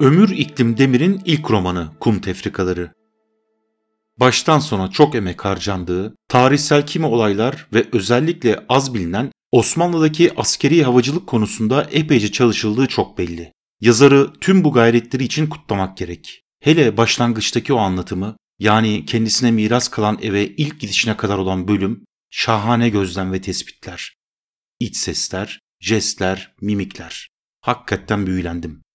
Ömür İklim Demir'in ilk romanı Kum Tefrikaları. Baştan sona çok emek harcandığı, tarihsel kimi olaylar ve özellikle az bilinen Osmanlı'daki askeri havacılık konusunda epeyce çalışıldığı çok belli. Yazarı tüm bu gayretleri için kutlamak gerek. Hele başlangıçtaki o anlatımı, yani kendisine miras kalan eve ilk gidişine kadar olan bölüm, şahane gözlem ve tespitler. İç sesler, jestler, mimikler. Hakikaten büyülendim.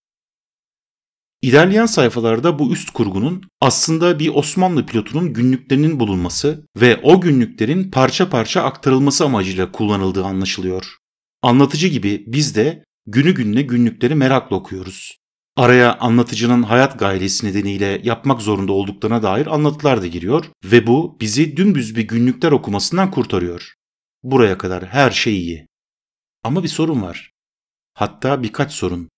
İlerleyen sayfalarda bu üst kurgunun aslında bir Osmanlı pilotunun günlüklerinin bulunması ve o günlüklerin parça parça aktarılması amacıyla kullanıldığı anlaşılıyor. Anlatıcı gibi biz de günü gününe günlükleri merakla okuyoruz. Araya anlatıcının hayat gayesi nedeniyle yapmak zorunda olduklarına dair anlatılar da giriyor ve bu bizi dümdüz bir günlükler okumasından kurtarıyor. Buraya kadar her şey iyi. Ama bir sorun var. Hatta birkaç sorun.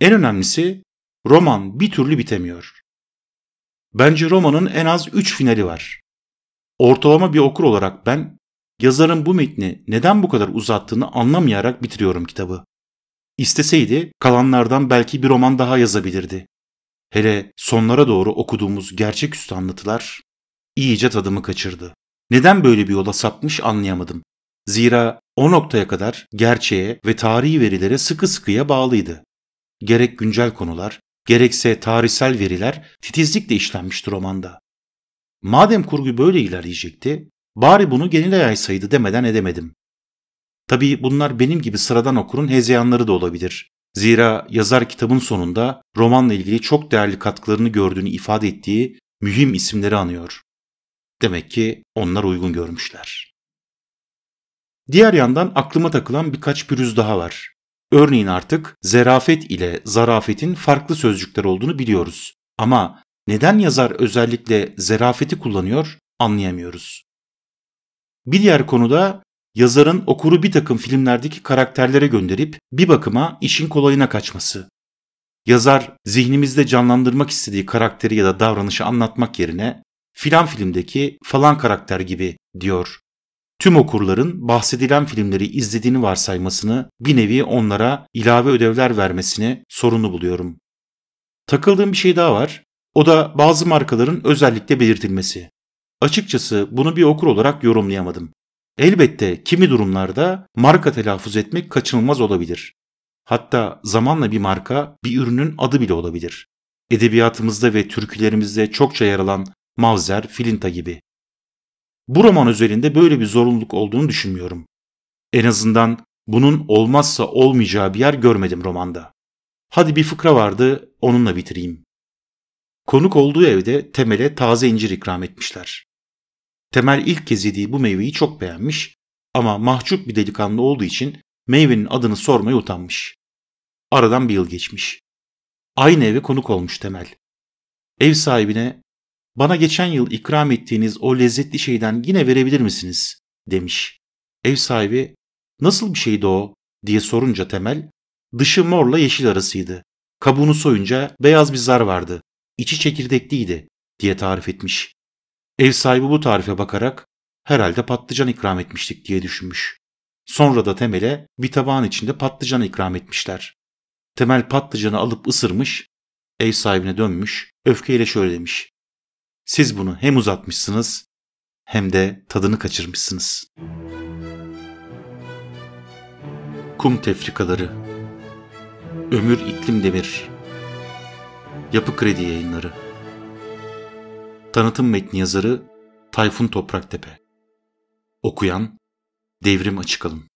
En önemlisi roman bir türlü bitemiyor. Bence romanın en az 3 finali var. Ortalama bir okur olarak ben yazarın bu metni neden bu kadar uzattığını anlamayarak bitiriyorum kitabı. İsteseydi kalanlardan belki bir roman daha yazabilirdi. Hele sonlara doğru okuduğumuz gerçeküstü anlatılar iyice tadımı kaçırdı. Neden böyle bir yola sapmış anlayamadım. Zira o noktaya kadar gerçeğe ve tarihi verilere sıkı sıkıya bağlıydı. Gerek güncel konular, gerekse tarihsel veriler titizlikle işlenmiştir romanda. Madem kurgu böyle ilerleyecekti, bari bunu genele yaysaydı demeden edemedim. Tabii bunlar benim gibi sıradan okurun hezeyanları da olabilir. Zira yazar kitabın sonunda romanla ilgili çok değerli katkılarını gördüğünü ifade ettiği mühim isimleri anıyor. Demek ki onlar uygun görmüşler. Diğer yandan aklıma takılan birkaç pürüz daha var. Örneğin artık zerafet ile zarafetin farklı sözcükler olduğunu biliyoruz. Ama neden yazar özellikle zerafeti kullanıyor anlayamıyoruz. Bir diğer konuda yazarın okuru bir takım filmlerdeki karakterlere gönderip bir bakıma işin kolayına kaçması. Yazar zihnimizde canlandırmak istediği karakteri ya da davranışı anlatmak yerine filan filmdeki falan karakter gibi diyor tüm okurların bahsedilen filmleri izlediğini varsaymasını, bir nevi onlara ilave ödevler vermesini sorunlu buluyorum. Takıldığım bir şey daha var. O da bazı markaların özellikle belirtilmesi. Açıkçası bunu bir okur olarak yorumlayamadım. Elbette kimi durumlarda marka telaffuz etmek kaçınılmaz olabilir. Hatta zamanla bir marka bir ürünün adı bile olabilir. Edebiyatımızda ve türkülerimizde çokça yer alan Mavzer, Filinta gibi. Bu roman özelinde böyle bir zorunluluk olduğunu düşünmüyorum. En azından bunun olmazsa olmayacağı bir yer görmedim romanda. Hadi bir fıkra vardı, onunla bitireyim. Konuk olduğu evde Temel'e taze incir ikram etmişler. Temel ilk kez yediği bu meyveyi çok beğenmiş ama mahcup bir delikanlı olduğu için meyvenin adını sormaya utanmış. Aradan bir yıl geçmiş. Aynı eve konuk olmuş Temel. Ev sahibine bana geçen yıl ikram ettiğiniz o lezzetli şeyden yine verebilir misiniz? demiş. Ev sahibi nasıl bir şeydi o diye sorunca Temel dışı morla yeşil arasıydı. Kabuğunu soyunca beyaz bir zar vardı. İçi çekirdekliydi diye tarif etmiş. Ev sahibi bu tarife bakarak herhalde patlıcan ikram etmiştik diye düşünmüş. Sonra da Temel'e bir tabağın içinde patlıcan ikram etmişler. Temel patlıcanı alıp ısırmış, ev sahibine dönmüş, öfkeyle şöyle demiş. Siz bunu hem uzatmışsınız hem de tadını kaçırmışsınız. Kum tefrikaları Ömür İklim Demir Yapı Kredi Yayınları Tanıtım metni yazarı Tayfun Topraktepe Okuyan Devrim Açıkalın